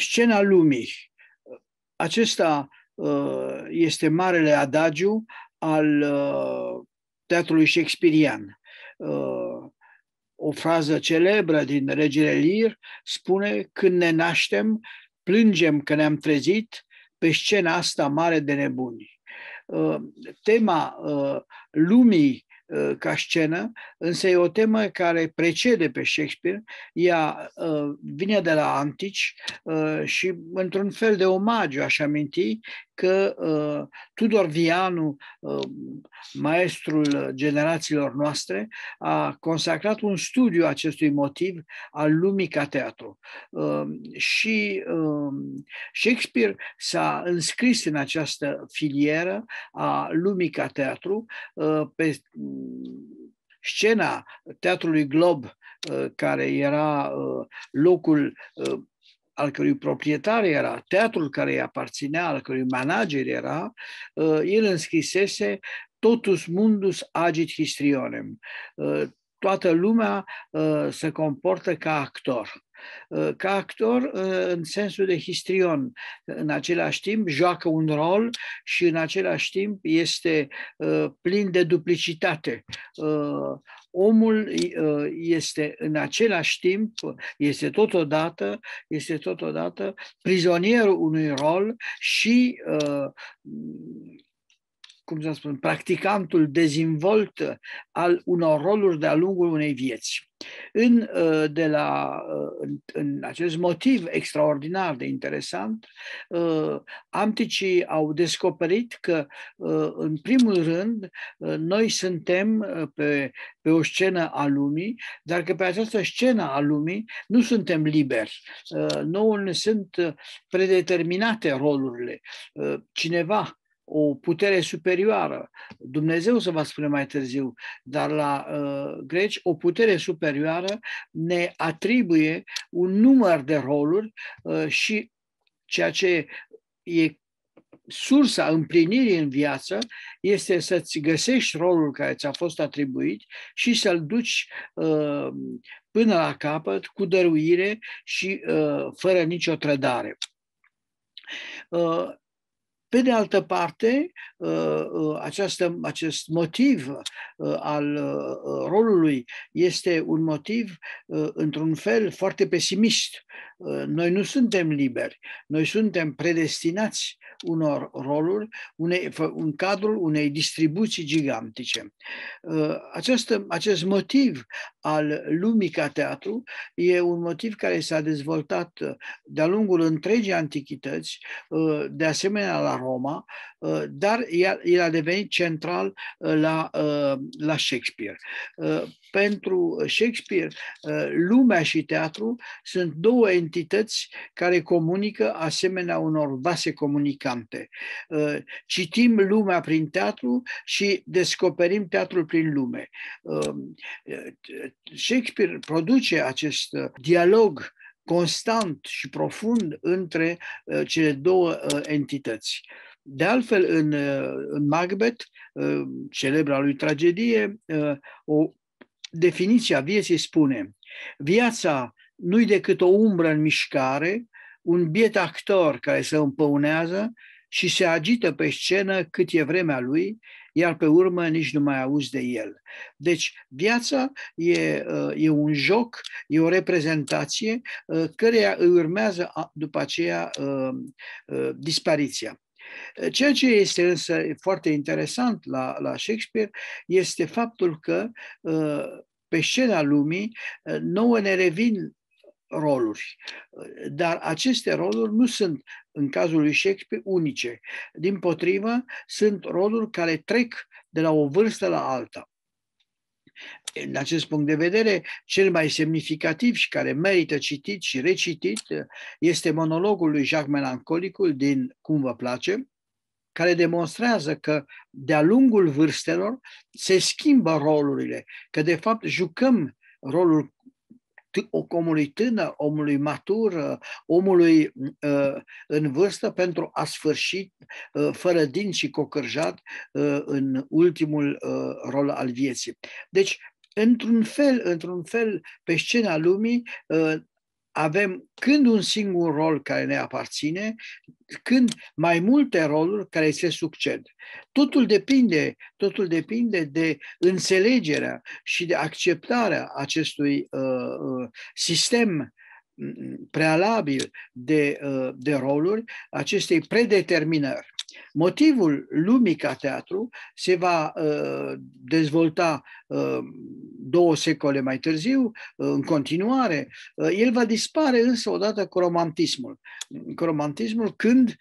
Scena lumii. Acesta uh, este marele adagiu al uh, teatrului shakespearian. Uh, o frază celebră din Regele Lir spune, când ne naștem, plângem că ne-am trezit pe scena asta mare de nebuni. Uh, tema uh, lumii ca scenă, însă e o temă care precede pe Shakespeare. Ea vine de la antici și, într-un fel de omagiu, aș aminti, că uh, Tudor Vianu, uh, maestrul generațiilor noastre, a consacrat un studiu acestui motiv al lumii ca teatru. Uh, și uh, Shakespeare s-a înscris în această filieră a lumii ca teatru uh, pe scena Teatrului Glob, care era locul al cărui proprietar era, teatrul care îi aparținea, al cărui manager era, uh, el înscrisese totus mundus agit histrionem. Uh, toată lumea uh, se comportă ca actor ca actor în sensul de histrion. În același timp joacă un rol și în același timp este plin de duplicitate omul este în același timp, este totodată, este totodată prizonierul unui rol și cum să spun, practicantul dezvolt al unor roluri de-a lungul unei vieți. În, uh, de la, uh, în, în acest motiv extraordinar de interesant, uh, anticii au descoperit că, în primul rând, noi suntem pe, pe o scenă a lumii, dar că pe această scenă a lumii nu suntem liberi. Nouă ne sunt predeterminate rolurile. Cineva o putere superioară. Dumnezeu să va spune mai târziu, dar la uh, greci o putere superioară ne atribuie un număr de roluri uh, și ceea ce e sursa împlinirii în viață este să-ți găsești rolul care ți-a fost atribuit și să-l duci uh, până la capăt cu dăruire și uh, fără nicio trădare. Uh, pe de altă parte, ă, ă, această, acest motiv ă, al rolului este un motiv, într-un fel, foarte pesimist. Noi nu suntem liberi, noi suntem predestinați unor roluri, unei, în cadrul unei distribuții gigantice. Uh, acest, acest motiv al lumii ca teatru e un motiv care s-a dezvoltat uh, de-a lungul întregii antichități, uh, de asemenea la Roma, dar el a devenit central la, la Shakespeare. Pentru Shakespeare, lumea și teatru sunt două entități care comunică asemenea unor vase comunicate importante. Uh, citim lumea prin teatru și descoperim teatrul prin lume. Um, uh, Shakespeare produce acest uh, dialog constant și profund între cele două entități. De altfel, în, în Macbeth, celebra lui tragedie, o definiție a vieții spune viața nu-i decât o umbră în mișcare un biet actor care se împăunează și se agită pe scenă cât e vremea lui, iar pe urmă nici nu mai auzi de el. Deci viața e, uh, e un joc, e o reprezentație uh, care îi urmează după aceea uh, dispariția. Ceea ce este însă foarte interesant la, la Shakespeare este faptul că pe scena lumii nouă ne revin roluri. Dar aceste roluri nu sunt, în cazul lui Shakespeare, unice. Din potrivă, sunt roluri care trec de la o vârstă la alta. În acest punct de vedere, cel mai semnificativ și care merită citit și recitit este monologul lui Jacques Melancolicul din Cum vă place, care demonstrează că de-a lungul vârstelor se schimbă rolurile, că de fapt jucăm rolul omului tânăr, omului matur, omului uh, în vârstă pentru a sfârși uh, fără din și cocărjat uh, în ultimul rol al vieții. Deci, într-un fel, într-un fel, pe scena lumii, avem când un singur rol care ne aparține, când mai multe roluri care se succed. Totul depinde, totul depinde de înțelegerea și de acceptarea acestui uh, uh sistem prealabil de, uh, de roluri acestei predeterminări. Motivul lumii ca teatru se va uh, dezvolta uh, două secole mai târziu, în continuare. El va dispare însă odată cu romantismul. Cu romantismul când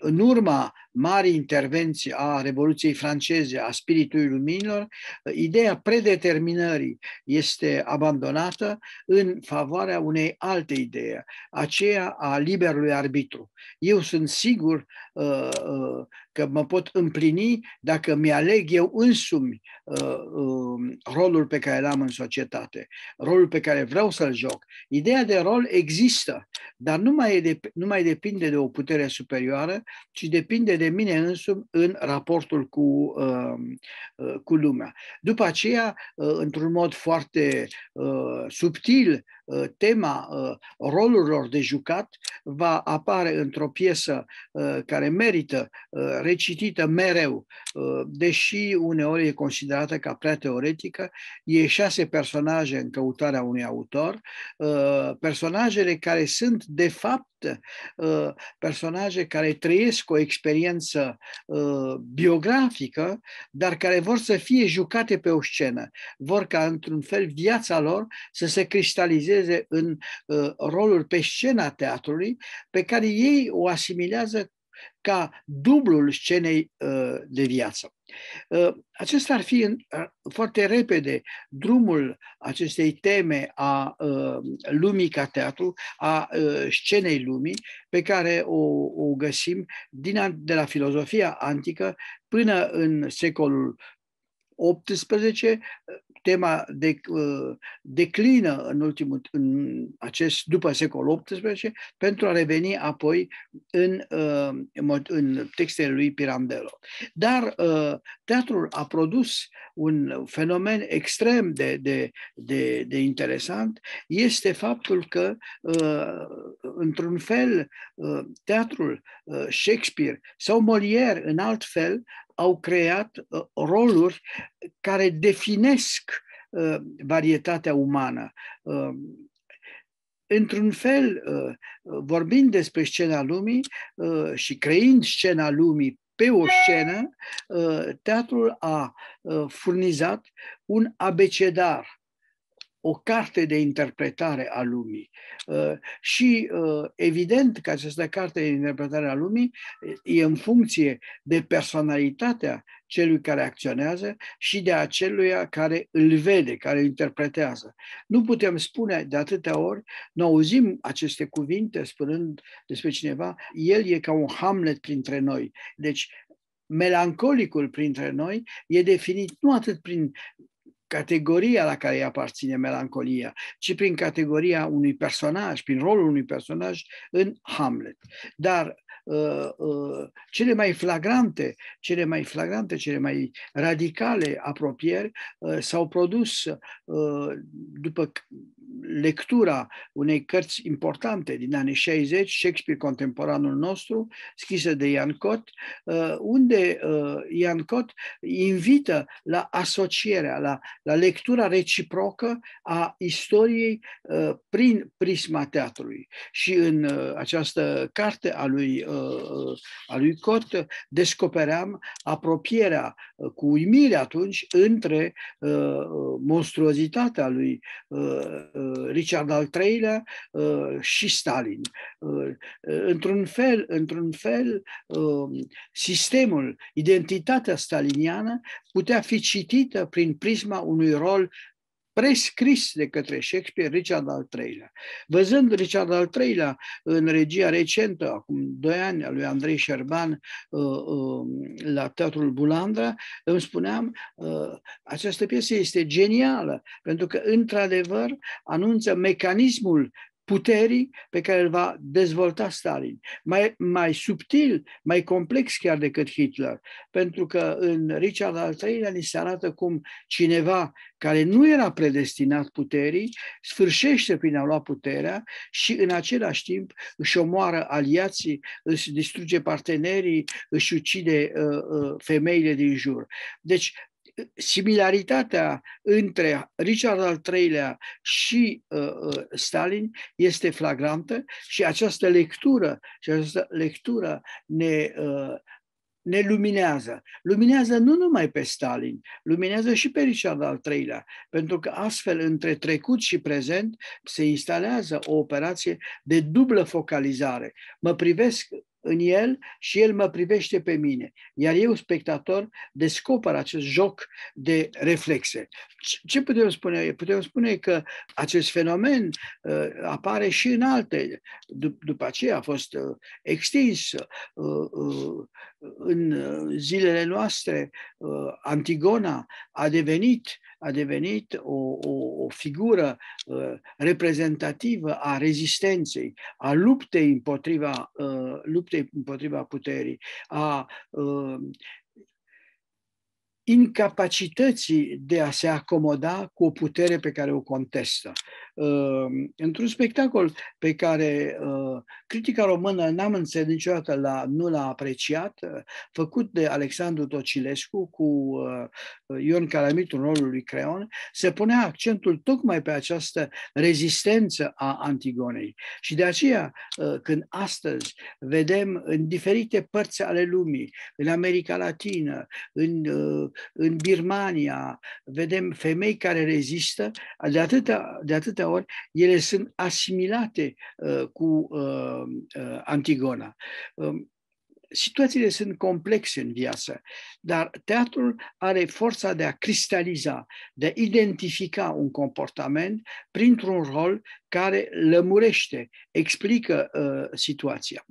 în urma marii intervenții a Revoluției franceze, a spiritului luminilor, ideea predeterminării este abandonată în favoarea unei alte idei, aceea a liberului arbitru. Eu sunt sigur uh, uh, că mă pot împlini dacă mi-aleg eu însumi uh, uh, rolul pe care l-am în societate, rolul pe care vreau să-l joc. Ideea de rol există dar nu mai, de, nu mai depinde de o putere superioară, ci depinde de mine însumi în raportul cu, um, uh, cu lumea. După aceea, uh, într-un mod foarte uh, subtil, Uh, tema uh, rolurilor de jucat va apare într-o piesă uh, care merită recitită mereu, deși uneori e considerată ca prea teoretică, e șase personaje în căutarea unui autor, personajele care sunt de fapt Uh, personaje care trăiesc o experiență uh, biografică, dar care vor să fie jucate pe o scenă. Vor ca, într-un fel, viața lor să se cristalizeze în uh, rolul pe scena teatrului, pe care ei o asimilează ca dublul scenei uh, de viață. Uh, acesta ar fi uh, foarte repede drumul acestei teme a lumii ca teatru, a scenei lumii, pe care o, o găsim din, de la filozofia antică până în secolul 18, tema de, uh, declină în ultimul, în acest, după secolul XVIII, pentru a reveni apoi în, uh, în textele lui Pirandello. Dar uh, teatrul a produs un fenomen extrem de, de, de, de interesant, este faptul că, într-un fel, teatrul Shakespeare sau Molière, în alt fel, au creat uh, roluri care definesc uh, varietatea umană. Uh, într-un fel, vorbind despre scena lumii și creind scena lumii pe o scenă, teatrul a furnizat un abecedar o carte de interpretare a lumii. Uh, și uh, evident că această carte de interpretare a lumii uh, e în funcție de personalitatea celui care acționează și de aceluia care îl vede, care îl interpretează. Nu putem spune de atâtea ori, nu auzim aceste cuvinte spunând despre cineva, el e ca un Hamlet printre noi. Deci melancolicul printre noi e definit nu atât prin categoria la care îi aparține melancolia, ci prin categoria unui personaj, prin rolul unui personaj în Hamlet. Dar uh, uh, cele mai flagrante, cele mai flagrante, cele mai radicale apropieri uh, s-au produs după lectura unei cărți importante din anii 60, Shakespeare contemporanul nostru, scrisă de Ian Cot, uh, unde uh, Ian Cot invită la asocierea, la, la lectura reciprocă a istoriei uh, prin prisma teatrului. Și în această carte a lui, a lui Cot descopeream apropierea cu uimire atunci între monstruozitatea lui Uh, Richard al III-lea uh, și Stalin. Uh, într-un fel, într-un fel, um, sistemul, identitatea staliniană putea fi citită prin prisma unui rol prescris de către Shakespeare Richard al III-lea. Văzând Richard al III-lea în regia recentă, acum doi ani, a lui Andrei Șerban uh, uh, la Teatrul Bulandra, îmi spuneam, uh, această piesă este genială, pentru că, într-adevăr, anunță mecanismul puterii pe care îl va dezvolta Stalin. Mai, mai subtil, mai complex chiar decât Hitler, pentru că în Richard al III-lea ni se arată cum cineva care nu era predestinat puterii, sfârșește prin a lua puterea și în același timp își omoară aliații, își distruge partenerii, își ucide uh, uh, femeile din jur. Deci similaritatea între Richard al III-lea și uh, uh, Stalin este flagrantă și această lectură, și această lectură ne, uh, ne luminează. Luminează nu numai pe Stalin, luminează și pe Richard al III-lea, pentru că astfel între trecut și prezent se instalează o operație de dublă focalizare. Mă privesc în el și el mă privește pe mine. Iar eu, spectator, descoper acest joc de reflexe. Ce putem spune? Putem spune că acest fenomen uh, apare și în alte. Dup- după aceea a fost uh, extins uh, uh, în uh, zilele noastre, uh, Antigona a devenit, a devenit o, o, o figură uh, reprezentativă a rezistenței, a luptei împotriva, luptei împotriva puterii, a incapacității de a se acomoda cu o putere pe care o contestă. Uh, într-un spectacol pe care uh, critica română n-am înțeles niciodată, la, nu l-a apreciat, uh, făcut de Alexandru Tocilescu cu Ion Calamit în rolul lui Creon, se punea accentul tocmai pe această rezistență a Antigonei. Și de aceea, când astăzi vedem în diferite părți ale lumii, în America Latină, în, în Birmania, vedem femei care rezistă de atâtea, de atâtea uneori ele sunt asimilate uh, cu uh, uh Antigona. Uh, situațiile sunt complexe în viață, dar teatrul are forța de a cristaliza, de a identifica un comportament printr-un rol care lămurește, explică uh, situația.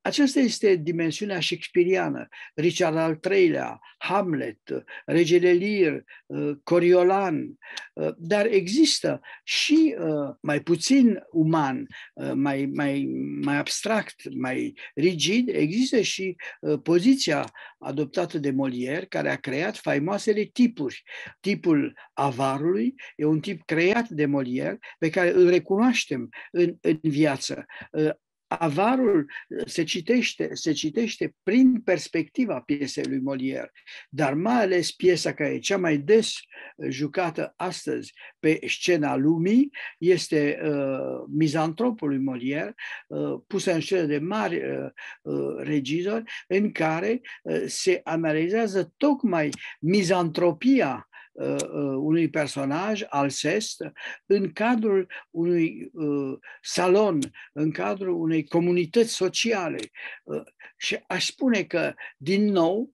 Aceasta este dimensiunea shakespeariană. Richard al III-lea, Hamlet, uh, Regele Lear, uh, Coriolan, uh, dar există și uh, mai puțin uman, uh, mai, mai, mai abstract, mai rigid, există și uh, poziția adoptată de Molière, care a creat faimoasele tipuri. Tipul avarului e un tip creat de Molière pe care îl recunoaște cunoaștem în, în viață. Ă, avarul se citește, se citește prin perspectiva piesei lui Molière, dar mai ales piesa care e cea mai des ă, jucată astăzi pe scena lumii este uh, Mizantropul lui Molière, uh, pusă în scenă de mari uh, uh, regizori, în care uh, se analizează tocmai mizantropia Uh, uh, unui personaj al SEST în cadrul unui uh, salon, în cadrul unei comunități sociale. Și aș spune că, din nou,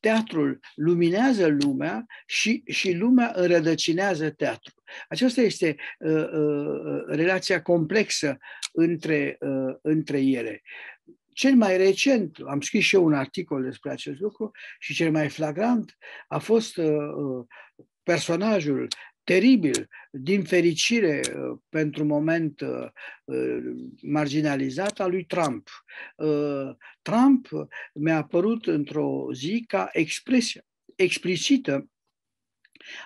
teatrul luminează lumea și, și lumea înrădăcinează teatrul. Aceasta este uh, uh, relația complexă între, uh, între ele. Cel mai recent, am scris și eu un articol despre acest lucru și cel mai flagrant a fost uh, uh personajul teribil, din fericire uh, pentru moment uh, marginalizat, al lui Trump. Trump mi-a apărut într-o zi ca expresie explicită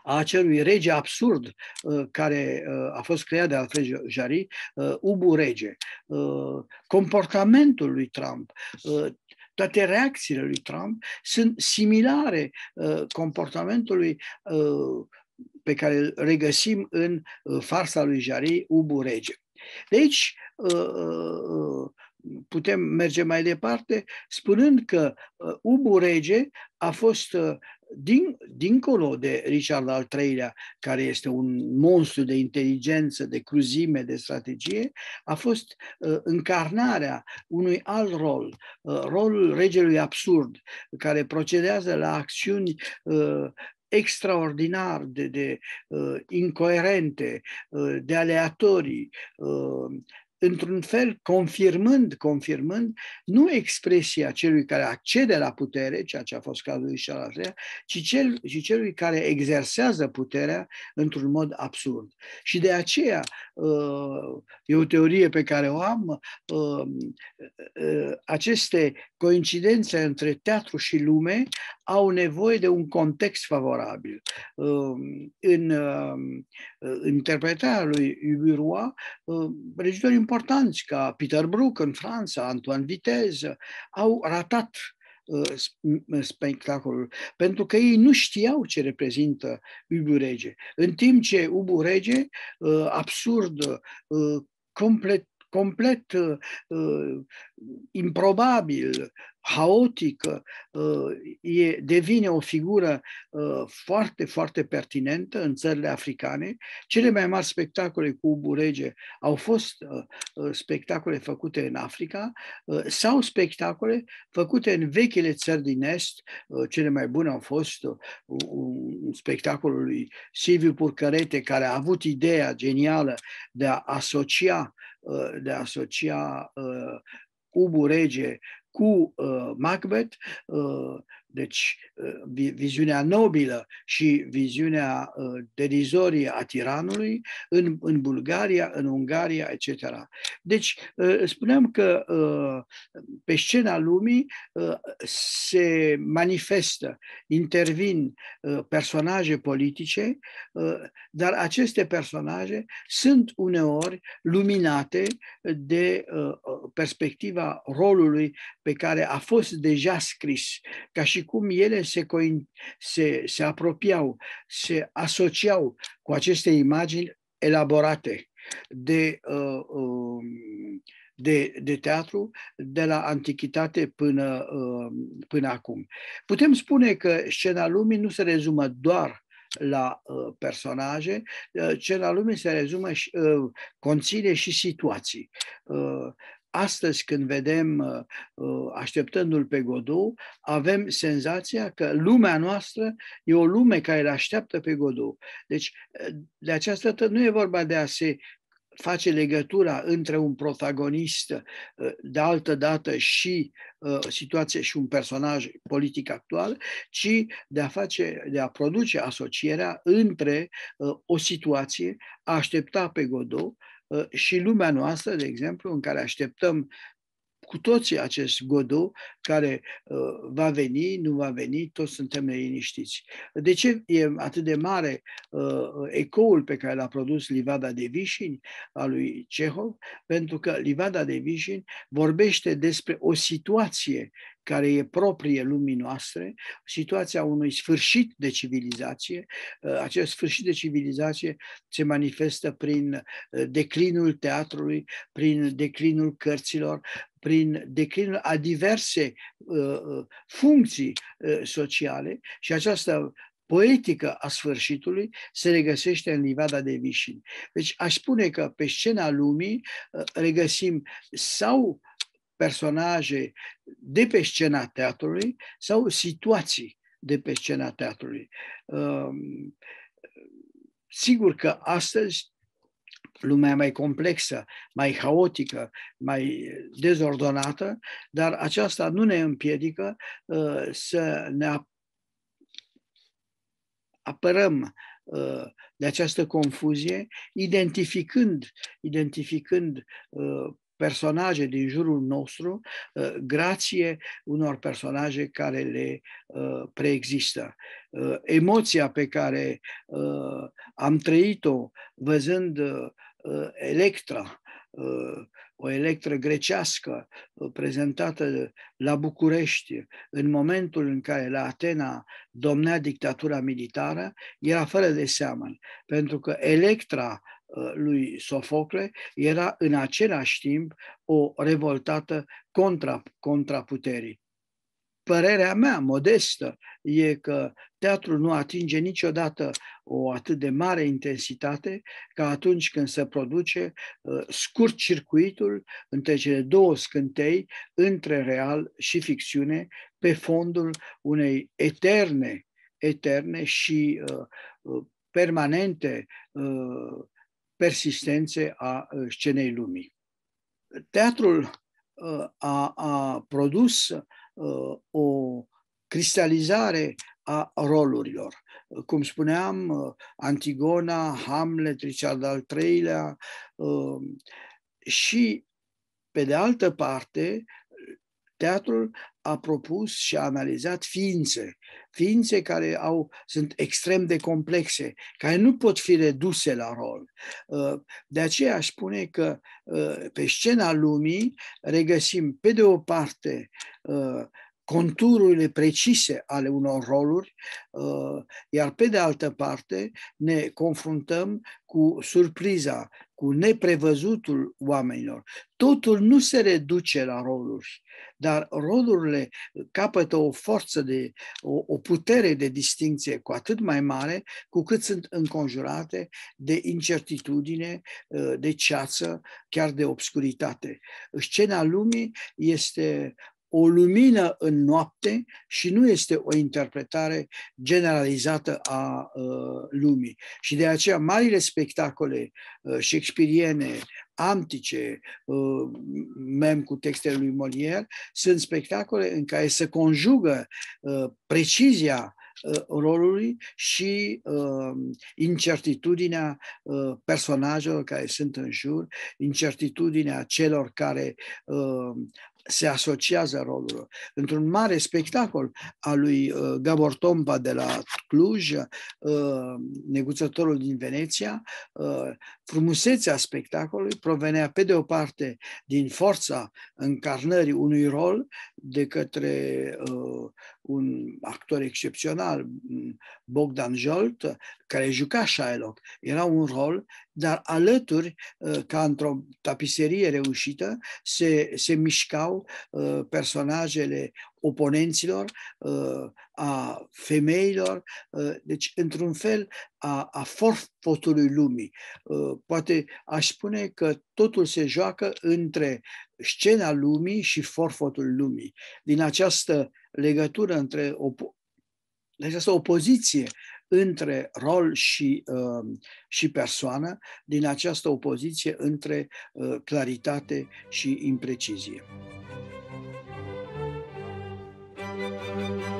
a acelui rege absurd uh, care uh, a fost creat de Alfred Jari, uh, Ubu Rege, comportamentul lui Trump, toate reacțiile lui Trump sunt similare comportamentului pe care îl regăsim în farsa lui Jari, Ubu Rege. Deci, putem merge mai departe spunând că Ubu Rege a fost din, dincolo de Richard al III-lea, care este un monstru de inteligență, de cruzime, de strategie, a fost uh, încarnarea unui alt rol, uh, rolul regelui absurd, care procedează la acțiuni uh, extraordinar de, de uh, incoerente, uh, de aleatorii, uh, într-un fel, confirmând, confirmând, nu expresia celui care accede la putere, ceea ce a fost cazul lui Șarazea, ci, cel, ci celui care exersează puterea într-un mod absurd. Și de aceea, uh, e o teorie pe care o am, uh, uh, aceste coincidențe între teatru și lume au nevoie de un context favorabil. În uh, interpretarea lui Uburua, uh, regizori importanți ca Peter Brook în Franța, Antoine Vitez, au ratat uh, spectacolul, pentru că ei nu știau ce reprezintă Ubu Rege. În timp ce Ubu Rege, absurd, complet complet uh, uh improbabil, haotică, uh, e, devine o figură uh, foarte, foarte pertinentă în țările africane. Cele mai mari spectacole cu Ubu au fost uh, uh, spectacole făcute în Africa uh, sau spectacole făcute în vechile țări din Est. Uh, cele mai bune au fost uh, un spectacolul lui Silviu Purcărete, care a avut ideea genială de a asocia Uh, de a asocia uh, Ubu Rege cu uh, Macbeth, deci uh, viziunea nobilă și viziunea uh, derizorie a tiranului în, în Bulgaria, în Ungaria, etc. Deci uh, spuneam că pe scena lumii se manifestă, intervin personaje politice, dar aceste personaje sunt uneori luminate de perspectiva rolului pe care a fost deja scris, ca și cum ele se, se, se apropiau, se asociau cu aceste imagini elaborate de, uh, um, de, de teatru de la antichitate până, uh, până acum. Putem spune că scena lumii nu se rezumă doar la uh, personaje, uh, cel al lumii se rezumă și uh, conține și situații. Uh, astăzi când vedem uh, uh, așteptându-l pe godou, avem senzația că lumea noastră e o lume care îl așteaptă pe godou. Deci, uh, de această dată nu e vorba de a se face legătura între un protagonist de altă dată și situație și un personaj politic actual, ci de a face, de a produce asocierea între o situație, a aștepta pe Godot Uh, și lumea noastră, de exemplu, în care așteptăm cu toții acest godou care uh, va veni, nu va veni, toți suntem neliniștiți. De ce e atât de mare uh, ecoul pe care l-a produs Livada de Vișini a lui Cehov? Pentru că Livada de Vișini vorbește despre o situație care e proprie lumii noastre, situația unui sfârșit de civilizație. Uh, acest sfârșit de civilizație se manifestă prin uh, declinul teatrului, prin declinul cărților, prin declinul a diverse uh, funcții sociale și această poetică a sfârșitului se regăsește în Livada de vișini. Deci aș spune că pe scena lumii regăsim sau personaje de pe scena teatrului sau situații de pe scena teatrului. Um, sigur că astăzi lumea mai complexă, mai haotică, mai dezordonată, dar aceasta nu ne împiedică uh, să ne apărăm uh, de această confuzie, identificând, identificând uh, personaje din jurul nostru, uh, grație unor personaje care le uh, preexistă. Uh, emoția pe care am trăit-o văzând Electra, o electră grecească prezentată la București în momentul în care la Atena domnea dictatura militară, era fără de seamă, pentru că electra Uh, lui Sofocle era în același timp o revoltată contra, contra puterii. Părerea mea modestă e că teatrul nu atinge niciodată o atât de mare intensitate ca atunci când se produce uh, scurt circuitul între cele două scântei, între real și ficțiune, pe fondul unei eterne, eterne și uh, uh permanente uh, persistențe a uh, scenei lumii. Teatrul uh, a, a produs uh, o cristalizare a rolurilor. Cum spuneam, Antigona, Hamlet, Richard al III-lea și, pe de altă parte, teatrul a propus și a analizat ființe, ființe care au, sunt extrem de complexe, care nu pot fi reduse la rol. Uh, de aceea aș spune că uh, pe scena lumii regăsim, pe de o parte, uh, contururile precise ale unor roluri, uh, iar pe de altă parte ne confruntăm cu surpriza, cu neprevăzutul oamenilor. Totul nu se reduce la roluri, dar rolurile capătă o forță de o, o putere de distinție cu atât mai mare cu cât sunt înconjurate de incertitudine, uh, de ceață, chiar de obscuritate. Scena lumii este o lumină în noapte și nu este o interpretare generalizată a uh, lumii. Și de aceea marile spectacole uh, shakespeariene, antice, uh, mem cu textele lui Molière, sunt spectacole în care se conjugă uh, precizia rolului și uh, incertitudinea uh, personajelor care sunt în jur, incertitudinea celor care uh, se asociază rolul. Într-un mare spectacol al lui uh, Gabor Tompa de la Cluj, uh, neguțătorul din Veneția, uh, frumusețea spectacolului provenea pe de o parte din forța încarnării unui rol de către un actor excepțional, mm, Bogdan Jolt, care juca Shylock. Era un rol, dar alături, uh, ca într-o tapiserie reușită, se, se mișcau uh, personajele oponenților, uh, a femeilor, deci, într-un fel, a, a forfotului lumii. Poate aș spune că totul se joacă între scena lumii și forfotul lumii. Din această legătură între op- această opoziție între rol și, uh, și persoană din această opoziție între uh, claritate și imprecizie. thank you